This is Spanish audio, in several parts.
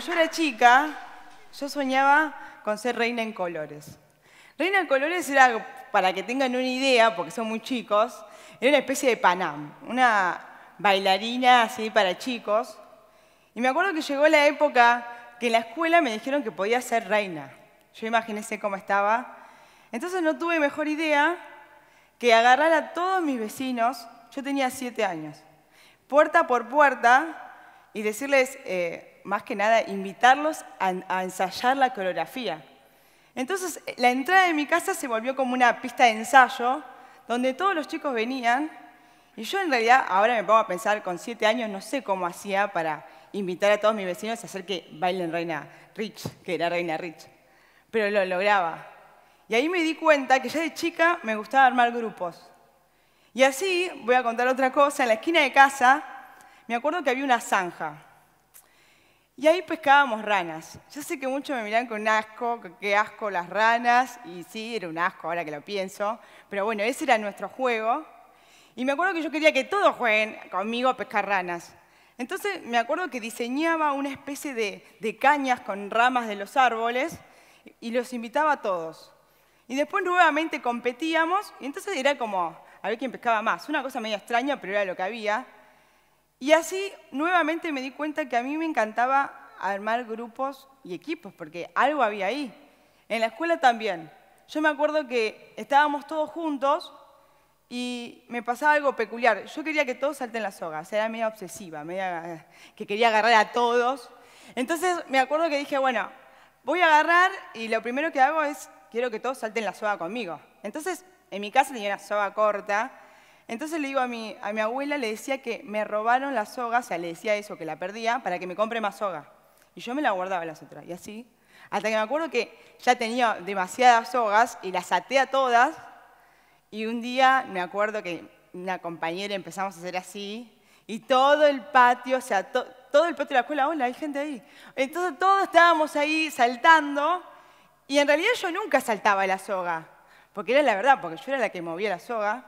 cuando yo era chica, yo soñaba con ser reina en colores. Reina en colores era, para que tengan una idea, porque son muy chicos, era una especie de Panam, una bailarina así para chicos. Y me acuerdo que llegó la época que en la escuela me dijeron que podía ser reina. Yo imagínense cómo estaba. Entonces no tuve mejor idea que agarrar a todos mis vecinos, yo tenía siete años, puerta por puerta, y decirles, eh, más que nada invitarlos a, ensayar la coreografía. Entonces, la entrada de mi casa se volvió como una pista de ensayo, donde todos los chicos venían, y yo en realidad, ahora me pongo a pensar, con siete años no sé cómo hacía para invitar a todos mis vecinos a hacer que bailen Reina Rich, que era Reina Rich, pero lo lograba. Y ahí me di cuenta que ya de chica me gustaba armar grupos. Y así, voy a contar otra cosa, en la esquina de casa, me acuerdo que había una zanja, y ahí pescábamos ranas. Yo sé que muchos me miran con asco, qué asco las ranas, y sí, era un asco ahora que lo pienso, pero bueno, ese era nuestro juego. Y me acuerdo que yo quería que todos jueguen conmigo a pescar ranas. Entonces me acuerdo que diseñaba una especie de, de cañas con ramas de los árboles y los invitaba a todos. Y después nuevamente competíamos, y entonces era como, a ver quién pescaba más. Una cosa medio extraña, pero era lo que había. Y así nuevamente me di cuenta que a mí me encantaba armar grupos y equipos, porque algo había ahí. En la escuela también. Yo me acuerdo que estábamos todos juntos y me pasaba algo peculiar. Yo quería que todos salten la sogas, era media obsesiva, media eh, que quería agarrar a todos. Entonces me acuerdo que dije, bueno, voy a agarrar y lo primero que hago es, quiero que todos salten la soga conmigo. Entonces, en mi casa tenía una soga corta, entonces le digo a mi, abuela, le decía que me robaron las soga, o sea, le decía eso, que la perdía, para que me compre más soga. Y yo me la guardaba las otras, y así. Hasta que me acuerdo que ya tenía demasiadas sogas y las até a todas. Y un día me acuerdo que una compañera empezamos a hacer así, y todo el patio, o sea, todo el patio de la escuela, hola, hay gente ahí. Entonces todos estábamos ahí saltando, y en realidad yo nunca saltaba la soga, porque era la verdad, porque yo era la que movía la soga.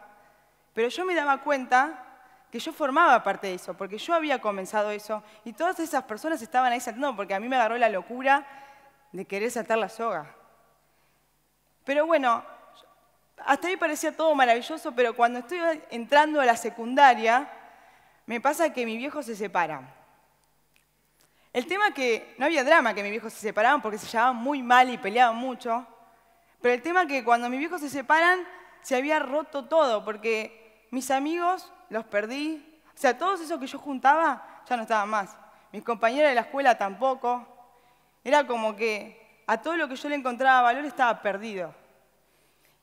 Pero yo me daba cuenta que yo formaba parte de eso, porque yo había comenzado eso y todas esas personas estaban ahí saltando porque a mí me agarró la locura de querer saltar la soga. Pero bueno, hasta ahí parecía todo maravilloso, pero cuando estoy entrando a la secundaria, me pasa que mi viejo se separa. El tema que no había drama que mi viejo se separaban porque se llevaban muy mal y peleaban mucho, pero el tema que cuando mis viejo se separan se había roto todo porque mis amigos los perdí. O sea, todos esos que yo juntaba ya no estaban más. Mis compañeros de la escuela tampoco. Era como que a todo lo que yo le encontraba valor estaba perdido.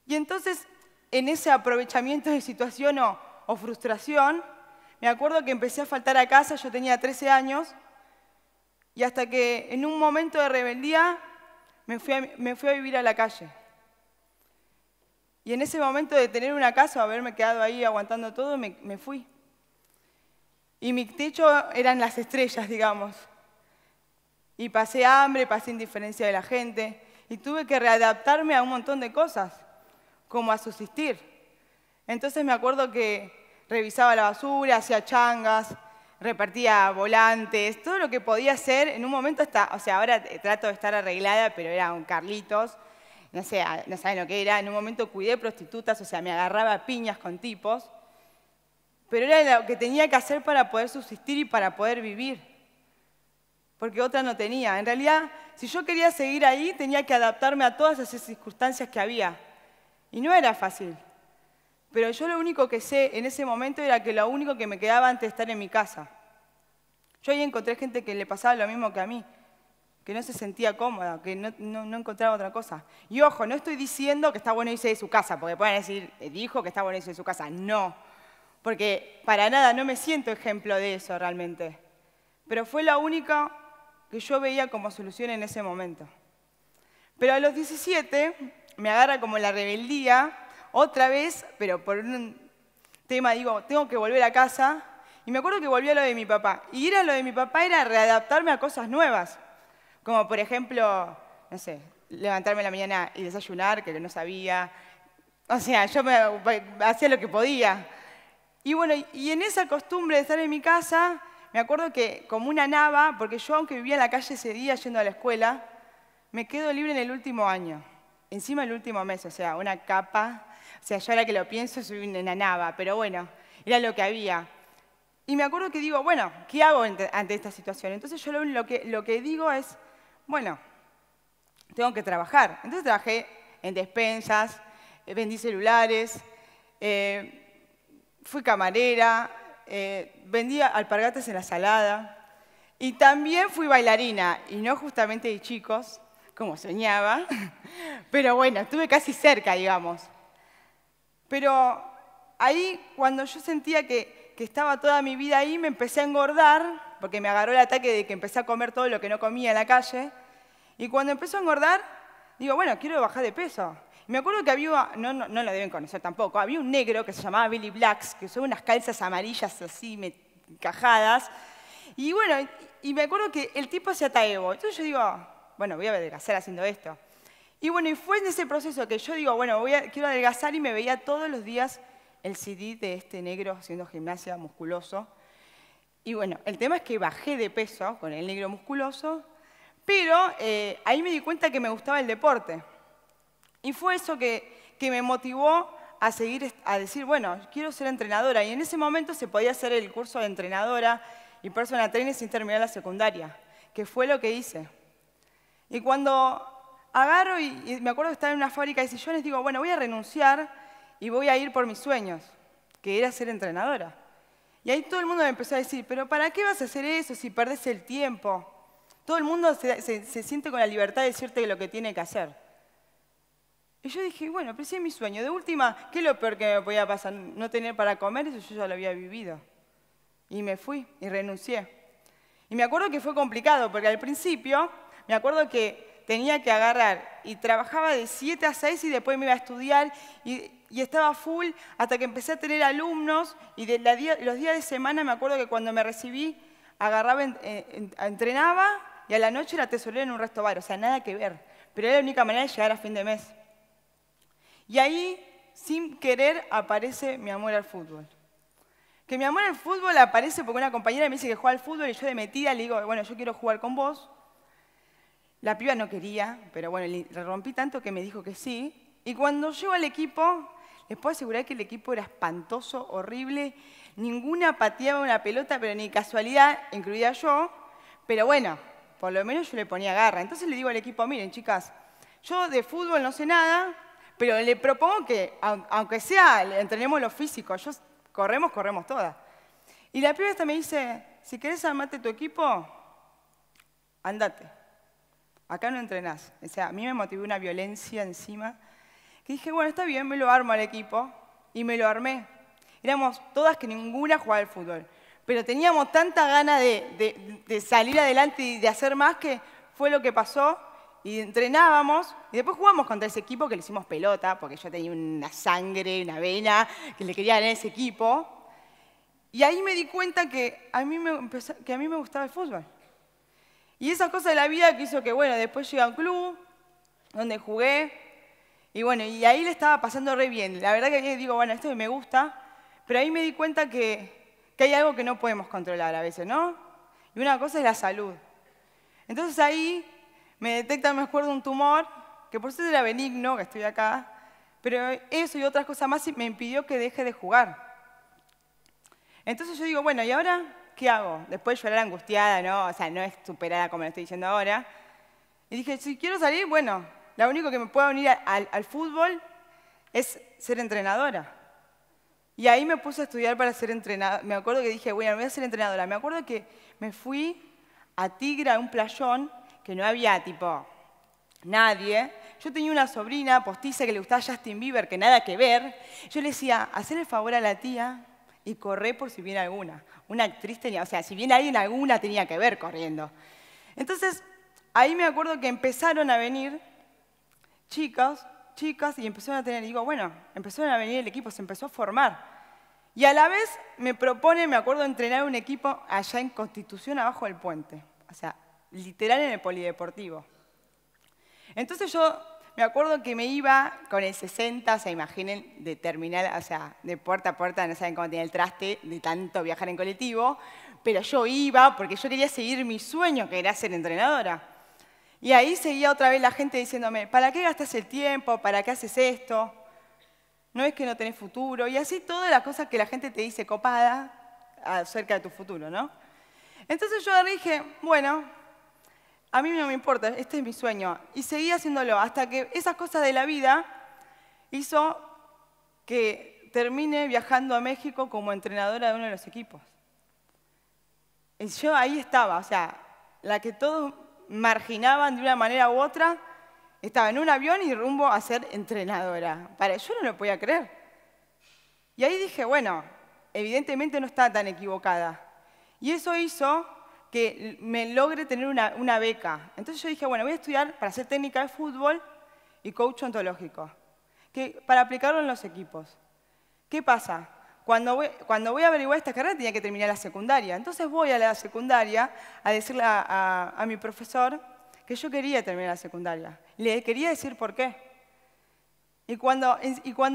Y entonces, en ese aprovechamiento de situación o, frustración, me acuerdo que empecé a faltar a casa, yo tenía 13 años, y hasta que en un momento de rebeldía me fui a vivir a la calle. Y en ese momento de tener una casa, haberme quedado ahí aguantando todo, me, fui. Y mi techo eran las estrellas, digamos. Y pasé hambre, pasé indiferencia de la gente. Y tuve que readaptarme a un montón de cosas, como a subsistir. Entonces me acuerdo que revisaba la basura, hacía changas, repartía volantes, todo lo que podía hacer. En un momento hasta, o sea, ahora trato de estar arreglada, pero era un Carlitos no sé, no saben lo que era, en un momento cuidé prostitutas, o sea, me agarraba piñas con tipos, pero era lo que tenía que hacer para poder subsistir y para poder vivir, porque otra no tenía. En realidad, si yo quería seguir ahí, tenía que adaptarme a todas esas circunstancias que había, y no era fácil. Pero yo lo único que sé en ese momento era que lo único que me quedaba antes de estar en mi casa. Yo ahí encontré gente que le pasaba lo mismo que a mí, que no se sentía cómoda, que no, encontraba otra cosa. Y ojo, no estoy diciendo que está bueno irse de su casa, porque pueden decir, eh, dijo que está bueno irse de su casa. No, porque para nada no me siento ejemplo de eso realmente. Pero fue la única que yo veía como solución en ese momento. Pero a los 17 me agarra como la rebeldía, otra vez, pero por un tema digo, tengo que volver a casa. Y me acuerdo que volví a lo de mi papá. Y era lo de mi papá era readaptarme a cosas nuevas. Como por ejemplo, no sé, levantarme en la mañana y desayunar, que no sabía. O sea, yo hacía lo que podía. Y bueno, y en esa costumbre de estar en mi casa, me acuerdo que como una nava, porque yo aunque vivía en la calle ese día yendo a la escuela, me quedo libre en el último año, encima el último mes, o sea, una capa. O sea, yo ahora que lo pienso soy una nava, pero bueno, era lo que había. Y me acuerdo que digo, bueno, ¿qué hago ante esta situación? Entonces yo lo que digo es, bueno, tengo que trabajar. Entonces trabajé en despensas, eh, vendí celulares, eh, fui camarera, eh, vendí alpargatas en la salada. Y también fui bailarina, y no justamente de chicos, como soñaba, pero bueno, estuve casi cerca, digamos. Pero ahí, cuando yo sentía que estaba toda mi vida ahí, me empecé a engordar porque me agarró el ataque de que empecé a comer todo lo que no comía en la calle. Y cuando empezó a engordar, digo, bueno, quiero bajar de peso. Y me acuerdo que había, no, no, no, lo deben conocer tampoco, había un negro que se llamaba Billy Blacks, que usaba unas calzas amarillas así, encajadas. Y bueno, y me acuerdo que el tipo se taebo. Entonces yo digo, bueno, voy a adelgazar haciendo esto. Y bueno, y fue en ese proceso que yo digo, bueno, voy quiero adelgazar y me veía todos los días el CD de este negro haciendo gimnasia musculoso. Y bueno, el tema es que bajé de peso con el negro musculoso, pero eh, ahí me di cuenta que me gustaba el deporte. Y fue eso que, me motivó a seguir, a decir, bueno, quiero ser entrenadora. Y en ese momento se podía hacer el curso de entrenadora y personal trainer sin terminar la secundaria, que fue lo que hice. Y cuando agarro y, me acuerdo de estar en una fábrica de sillones, digo, bueno, voy a renunciar y voy a ir por mis sueños, que era ser entrenadora. Y ahí todo el mundo me empezó a decir, pero ¿para qué vas a hacer eso si perdes el tiempo? Todo el mundo se, siente con la libertad de decirte lo que tiene que hacer. Y yo dije, bueno, pero es mi sueño, de última, ¿qué es lo peor que me podía pasar? No tener para comer, eso yo ya lo había vivido. Y me fui y renuncié. Y me acuerdo que fue complicado, porque al principio me acuerdo que tenía que agarrar y trabajaba de 7 a 6 y después me iba a estudiar y y estaba full hasta que empecé a tener alumnos y de los días de semana me acuerdo que cuando me recibí agarraba, eh, entrenaba y a la noche era tesorero en un resto bar, o sea, nada que ver. Pero era la única manera de llegar a fin de mes. Y ahí, sin querer, aparece mi amor al fútbol. Que mi amor al fútbol aparece porque una compañera me dice que juega al fútbol y yo de metida le digo, bueno, yo quiero jugar con vos. La piba no quería, pero bueno, le rompí tanto que me dijo que sí. Y cuando llego al equipo, les puedo asegurar que el equipo era espantoso, horrible, ninguna pateaba una pelota, pero ni casualidad, incluida yo, pero bueno, por lo menos yo le ponía garra. Entonces le digo al equipo, miren chicas, yo de fútbol no sé nada, pero le propongo que, aunque sea, entrenemos lo físico, yo, corremos, corremos todas. Y la primera esta me dice, si querés armarte tu equipo, andate. Acá no entrenás. O sea, a mí me motivó una violencia encima dije, bueno, está bien, me lo armo al equipo. Y me lo armé. Éramos todas que ninguna jugaba al fútbol. Pero teníamos tanta gana de, salir adelante y de hacer más que fue lo que pasó. Y entrenábamos y después jugamos contra ese equipo que le hicimos pelota, porque yo tenía una sangre, una vena, que le quería a ese equipo. Y ahí me di cuenta que a mí me, que a mí me gustaba el fútbol. Y esas cosas de la vida que hizo que, bueno, después llegué a un club donde jugué, y bueno, y ahí le estaba pasando re bien. La verdad que digo, bueno, esto me gusta, pero ahí me di cuenta que, hay algo que no podemos controlar a veces, ¿no? Y una cosa es la salud. Entonces ahí me detectan, me acuerdo, un tumor, que por suerte era benigno, que estoy acá, pero eso y otras cosas más me impidió que deje de jugar. Entonces yo digo, bueno, ¿y ahora qué hago? Después llorar angustiada, ¿no? O sea, no es superada como lo estoy diciendo ahora. Y dije, si quiero salir, bueno, la único que me pueda unir al, fútbol es ser entrenadora. Y ahí me puse a estudiar para ser entrenadora. Me acuerdo que dije, bueno, voy a ser entrenadora. Me acuerdo que me fui a Tigra, a un playón, que no había tipo nadie. Yo tenía una sobrina postiza que le gustaba Justin Bieber, que nada que ver. Yo le decía, hacer el favor a la tía y correr por si viene alguna. Una actriz tenía, o sea, si viene alguien alguna tenía que ver corriendo. Entonces, ahí me acuerdo que empezaron a venir chicas, chicas, y empezaron a tener, digo, bueno, empezaron a venir el equipo, se empezó a formar. Y a la vez me propone, me acuerdo, entrenar un equipo allá en Constitución, abajo del puente. O sea, literal en el polideportivo. Entonces yo me acuerdo que me iba con el 60, se imaginen, de terminal, o sea, de puerta a puerta, no saben cómo tenía el traste de tanto viajar en colectivo, pero yo iba porque yo quería seguir mi sueño, que era ser entrenadora. Y ahí seguía otra vez la gente diciéndome, ¿para qué gastas el tiempo? ¿Para qué haces esto? No es que no tenés futuro. Y así todas las cosas que la gente te dice copada acerca de tu futuro, ¿no? Entonces yo dije, bueno, a mí no me importa, este es mi sueño. Y seguí haciéndolo hasta que esas cosas de la vida hizo que termine viajando a México como entrenadora de uno de los equipos. Y yo ahí estaba, o sea, la que todos marginaban de una manera u otra, estaba en un avión y rumbo a ser entrenadora. Para eso no lo podía creer. Y ahí dije, bueno, evidentemente no estaba tan equivocada. Y eso hizo que me logre tener una, beca. Entonces yo dije, bueno, voy a estudiar para ser técnica de fútbol y coach ontológico, que, para aplicarlo en los equipos. ¿Qué pasa? Cuando voy, a averiguar esta carrera tenía que terminar la secundaria. Entonces voy a la secundaria a decirle a, mi profesor que yo quería terminar la secundaria. Le quería decir por qué. Y cuando,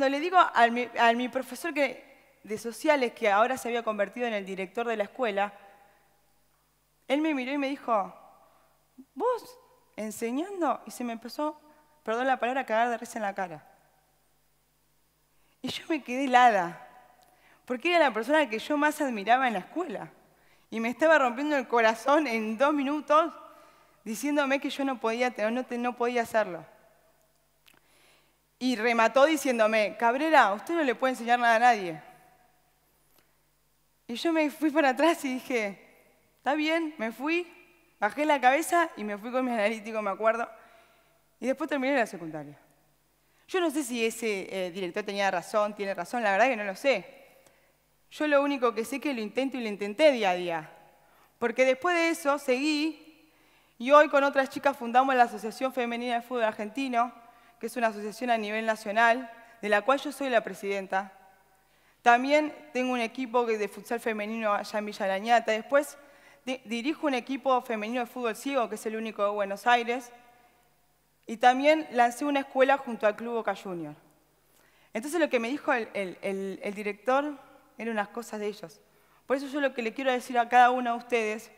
le digo a mi, profesor de sociales, que ahora se había convertido en el director de la escuela, él me miró y me dijo, vos enseñando, y se me empezó, perdón la palabra, a cagar de risa en la cara. Y yo me quedé helada porque era la persona que yo más admiraba en la escuela. Y me estaba rompiendo el corazón en dos minutos diciéndome que yo no podía, no, no podía hacerlo. Y remató diciéndome, Cabrera, usted no le puede enseñar nada a nadie. Y yo me fui para atrás y dije, está bien, me fui, bajé la cabeza y me fui con mi analítico, me acuerdo. Y después terminé la secundaria. Yo no sé si ese eh, director tenía razón, tiene razón, la verdad que no lo sé. Yo lo único que sé es que lo intento y lo intenté día a día. Porque después de eso seguí y hoy con otras chicas fundamos la Asociación Femenina de Fútbol Argentino, que es una asociación a nivel nacional, de la cual yo soy la presidenta. También tengo un equipo de futsal femenino allá en Villa Después dirijo un equipo femenino de fútbol ciego, que es el único de Buenos Aires. Y también lancé una escuela junto al Club Boca Junior. Entonces lo que me dijo el director eran las cosas de ellos. Por eso yo lo que le quiero decir a cada uno de ustedes,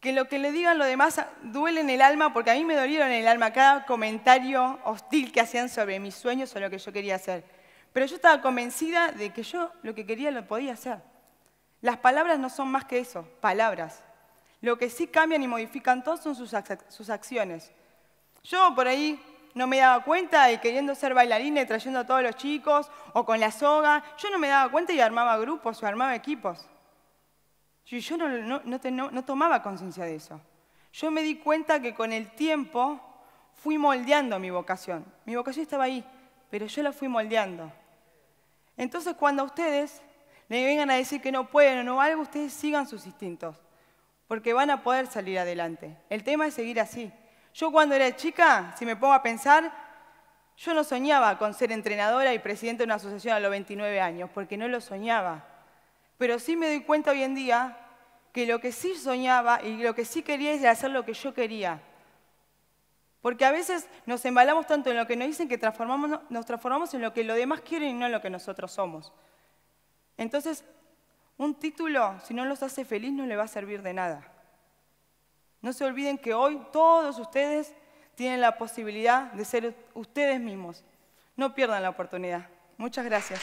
que lo que le digan los demás duele en el alma, porque a mí me dolieron en el alma cada comentario hostil que hacían sobre mis sueños o lo que yo quería hacer. Pero yo estaba convencida de que yo lo que quería lo podía hacer. Las palabras no son más que eso, palabras. Lo que sí cambian y modifican todo son sus acciones. Yo por ahí no me daba cuenta y queriendo ser bailarina y trayendo a todos los chicos, o con la soga, yo no me daba cuenta y armaba grupos o armaba equipos. Yo, yo no, tomaba conciencia de eso. Yo me di cuenta que con el tiempo fui moldeando mi vocación. Mi vocación estaba ahí, pero yo la fui moldeando. Entonces cuando a ustedes le vengan a decir que no pueden o no algo, ustedes sigan sus instintos, porque van a poder salir adelante. El tema es seguir así. Yo cuando era chica, si me pongo a pensar, yo no soñaba con ser entrenadora y presidenta de una asociación a los 29 años, porque no lo soñaba. Pero sí me doy cuenta hoy en día que lo que sí soñaba y lo que sí quería es hacer lo que yo quería. Porque a veces nos embalamos tanto en lo que nos dicen que nos transformamos en lo que los demás quieren y no en lo que nosotros somos. Entonces, un título, si no los hace feliz, no le va a servir de nada. No se olviden que hoy todos ustedes tienen la posibilidad de ser ustedes mismos. No pierdan la oportunidad. Muchas gracias.